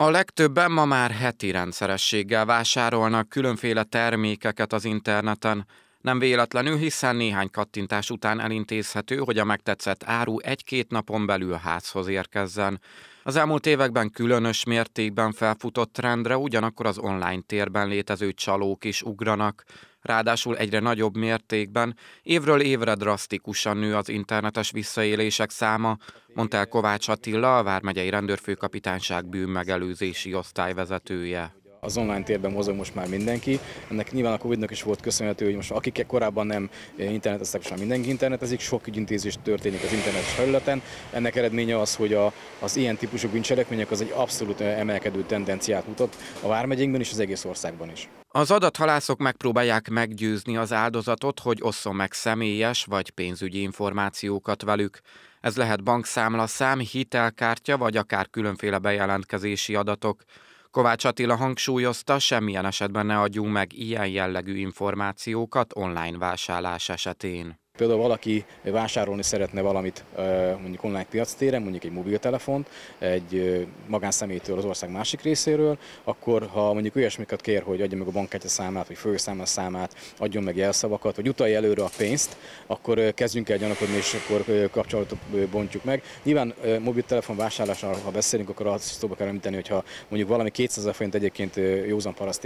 A legtöbben ma már heti rendszerességgel vásárolnak különféle termékeket az interneten. Nem véletlenül, hiszen néhány kattintás után elintézhető, hogy a megtetszett áru egy-két napon belül házhoz érkezzen. Az elmúlt években különös mértékben felfutott trendre, ugyanakkor az online térben létező csalók is ugranak. Ráadásul egyre nagyobb mértékben, évről évre drasztikusan nő az internetes visszaélések száma, mondta el Kovács Attila, a Vármegyei Rendőrfőkapitányság bűnmegelőzési osztályvezetője az online térben mozog most már mindenki. Ennek nyilván a Covid-nak is volt köszönhető, hogy most akik korábban nem interneteztek, most már mindenki internetezik, sok ügyintézés történik az internetes felületen. Ennek eredménye az, hogy a, az ilyen típusú bűncselekmények az egy abszolút emelkedő tendenciát mutat a Vármegyénkben és az egész országban is. Az adathalászok megpróbálják meggyőzni az áldozatot, hogy osszon meg személyes vagy pénzügyi információkat velük. Ez lehet bankszámla szám, hitelkártya vagy akár különféle bejelentkezési adatok. Kovács Attila hangsúlyozta, semmilyen esetben ne adjunk meg ilyen jellegű információkat online vásárlás esetén. Például valaki vásárolni szeretne valamit mondjuk online piac téren, mondjuk egy mobiltelefont, egy magánszemélytől az ország másik részéről, akkor ha mondjuk olyasmiket kér, hogy adja meg a bankkártya számát, vagy főszámla számát, adjon meg jelszavakat, vagy utalja előre a pénzt, akkor kezdjünk el gyanakodni, és akkor kapcsolatot bontjuk meg. Nyilván mobiltelefon vásárlásnál, ha beszélünk, akkor azt szóba kell említeni, hogyha mondjuk valami 200 ezer forint egyébként józan paraszt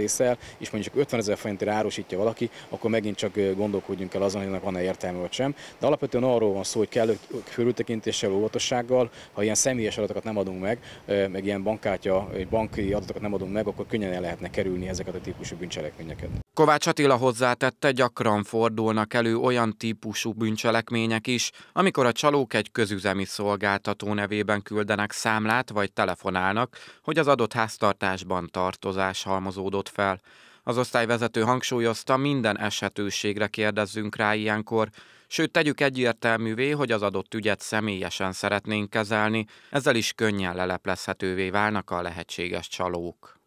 és mondjuk 50 ezer forintért árusítja valaki, akkor megint csak gondolkodjunk el azon, hogy van-e értelme vagy sem, de alapvetően arról van szó, hogy kellő körültekintéssel, óvatossággal, ha ilyen személyes adatokat nem adunk meg, meg ilyen bankkártya, banki adatokat nem adunk meg, akkor könnyen el lehetne kerülni ezeket a típusú bűncselekményeket. Kovács Attila hozzátette, gyakran fordulnak elő olyan típusú bűncselekmények is, amikor a csalók egy közüzemi szolgáltató nevében küldenek számlát vagy telefonálnak, hogy az adott háztartásban tartozás halmozódott fel. Az osztályvezető hangsúlyozta, minden esetőségre kérdezzünk rá ilyenkor, sőt tegyük egyértelművé, hogy az adott ügyet személyesen szeretnénk kezelni, ezzel is könnyen leleplezhetővé válnak a lehetséges csalók.